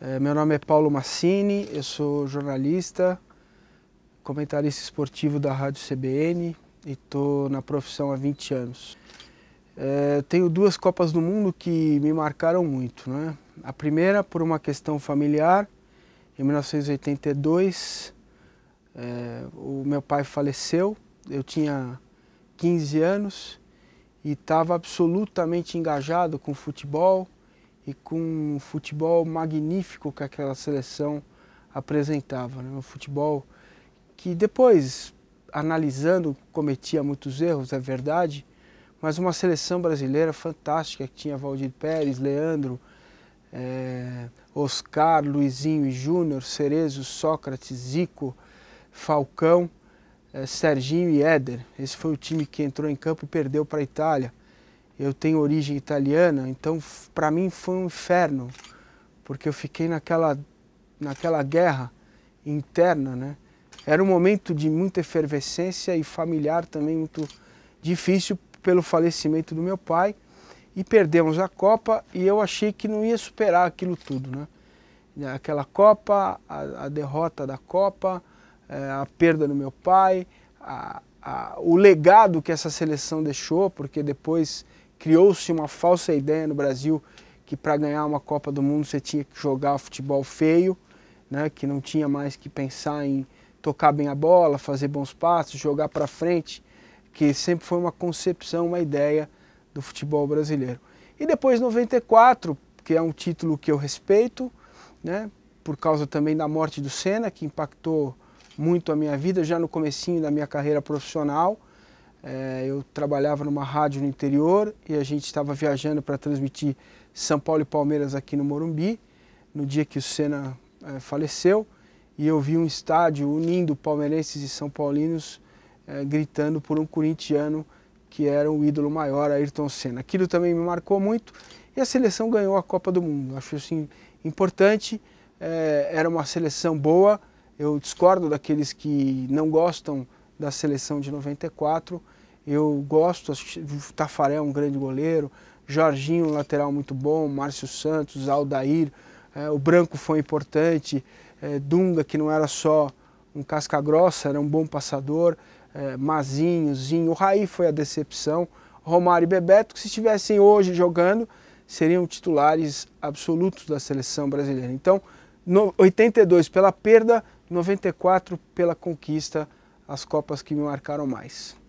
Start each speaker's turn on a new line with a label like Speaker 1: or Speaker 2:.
Speaker 1: É, meu nome é Paulo Massini, eu sou jornalista, comentarista esportivo da Rádio CBN e estou na profissão há 20 anos. É, tenho duas Copas do Mundo que me marcaram muito. Né? A primeira por uma questão familiar, em 1982, é, o meu pai faleceu, eu tinha 15 anos e estava absolutamente engajado com futebol e com um futebol magnífico que aquela seleção apresentava. Né? Um futebol que depois, analisando, cometia muitos erros, é verdade, mas uma seleção brasileira fantástica, que tinha Valdir Pérez, Leandro, é, Oscar, Luizinho e Júnior, Cerezo, Sócrates, Zico, Falcão, é, Serginho e Éder. Esse foi o time que entrou em campo e perdeu para a Itália. Eu tenho origem italiana, então para mim foi um inferno, porque eu fiquei naquela, naquela guerra interna, né? Era um momento de muita efervescência e familiar também muito difícil pelo falecimento do meu pai e perdemos a Copa e eu achei que não ia superar aquilo tudo, né? Aquela Copa, a, a derrota da Copa, é, a perda do meu pai, a, a, o legado que essa seleção deixou, porque depois criou-se uma falsa ideia no Brasil que para ganhar uma Copa do Mundo você tinha que jogar futebol feio, né, que não tinha mais que pensar em tocar bem a bola, fazer bons passos, jogar para frente, que sempre foi uma concepção, uma ideia do futebol brasileiro. E depois 94, que é um título que eu respeito, né, por causa também da morte do Senna, que impactou muito a minha vida, já no comecinho da minha carreira profissional. É, eu trabalhava numa rádio no interior e a gente estava viajando para transmitir São Paulo e Palmeiras aqui no Morumbi, no dia que o Senna é, faleceu, e eu vi um estádio unindo palmeirenses e são paulinos é, gritando por um corintiano que era o ídolo maior, Ayrton Senna. Aquilo também me marcou muito e a seleção ganhou a Copa do Mundo. Acho assim importante, era uma seleção boa, eu discordo daqueles que não gostam da seleção de 94. Eu gosto, o Tafarel é um grande goleiro, Jorginho, um lateral muito bom, Márcio Santos, Aldair, é, o Branco foi importante, é, Dunga, que não era só um casca grossa, era um bom passador, é, Mazinho, Zinho, o Raí foi a decepção, Romário e Bebeto, que se estivessem hoje jogando, seriam titulares absolutos da seleção brasileira. Então, 82 pela perda, 94 pela conquista, as Copas que me marcaram mais.